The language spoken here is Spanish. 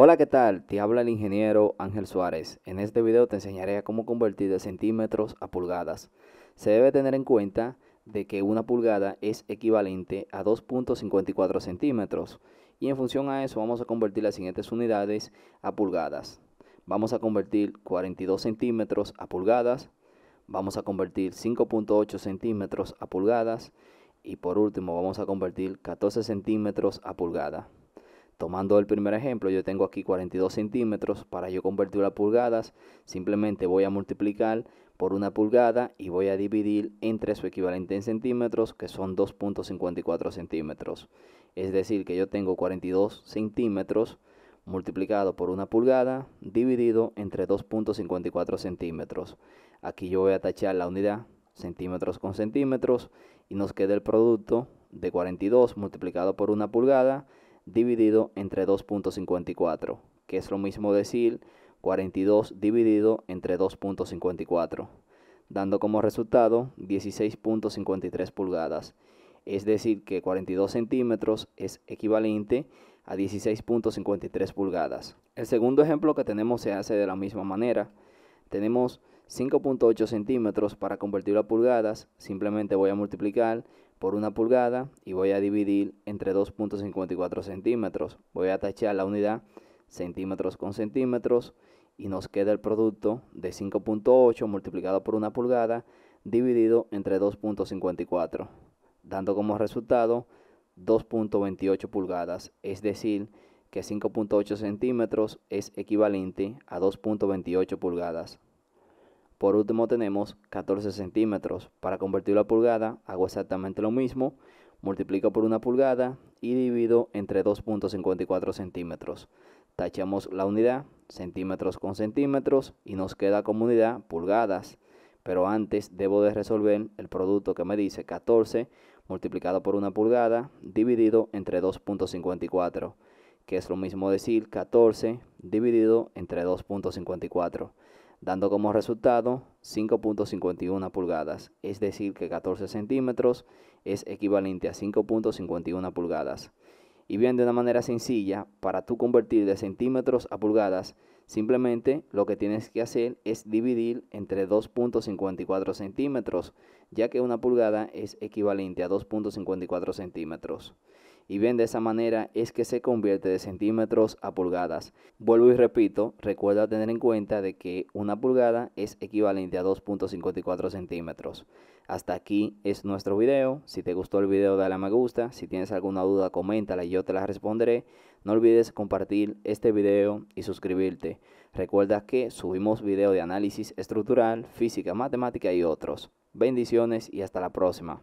Hola, ¿qué tal? Te habla el ingeniero Ángel Suárez. En este video te enseñaré a cómo convertir de centímetros a pulgadas. Se debe tener en cuenta de que una pulgada es equivalente a 2.54 centímetros y en función a eso vamos a convertir las siguientes unidades a pulgadas. Vamos a convertir 42 centímetros a pulgadas, vamos a convertir 5.8 centímetros a pulgadas y por último vamos a convertir 14 centímetros a pulgada. Tomando el primer ejemplo, yo tengo aquí 42 centímetros, para yo convertir a pulgadas, simplemente voy a multiplicar por una pulgada y voy a dividir entre su equivalente en centímetros, que son 2.54 centímetros. Es decir, que yo tengo 42 centímetros multiplicado por una pulgada dividido entre 2.54 centímetros. Aquí yo voy a tachar la unidad centímetros con centímetros y nos queda el producto de 42 multiplicado por una pulgada dividido entre 2.54, que es lo mismo decir 42 dividido entre 2.54, dando como resultado 16.53 pulgadas. Es decir, que 42 centímetros es equivalente a 16.53 pulgadas. El segundo ejemplo que tenemos se hace de la misma manera. Tenemos 5.8 centímetros para convertirlo a pulgadas. Simplemente voy a multiplicar por una pulgada y voy a dividir entre 2.54 centímetros. Voy a tachar la unidad centímetros con centímetros y nos queda el producto de 5.8 multiplicado por una pulgada dividido entre 2.54, dando como resultado 2.28 pulgadas, es decir, que 5.8 centímetros es equivalente a 2.28 pulgadas. Por último tenemos 14 centímetros. Para convertir la pulgada hago exactamente lo mismo. Multiplico por una pulgada y divido entre 2.54 centímetros. Tachamos la unidad, centímetros con centímetros, y nos queda como unidad pulgadas. Pero antes debo de resolver el producto que me dice 14 multiplicado por una pulgada dividido entre 2.54, que es lo mismo decir 14 dividido entre 2.54 dando como resultado 5.51 pulgadas, es decir que 14 centímetros es equivalente a 5.51 pulgadas. Y bien, de una manera sencilla, para tú convertir de centímetros a pulgadas, Simplemente lo que tienes que hacer es dividir entre 2.54 centímetros, ya que una pulgada es equivalente a 2.54 centímetros. Y bien de esa manera es que se convierte de centímetros a pulgadas. Vuelvo y repito, recuerda tener en cuenta de que una pulgada es equivalente a 2.54 centímetros. Hasta aquí es nuestro video. Si te gustó el video dale a me gusta. Si tienes alguna duda coméntala y yo te la responderé. No olvides compartir este video y suscribirte. Recuerda que subimos video de análisis estructural, física, matemática y otros. Bendiciones y hasta la próxima.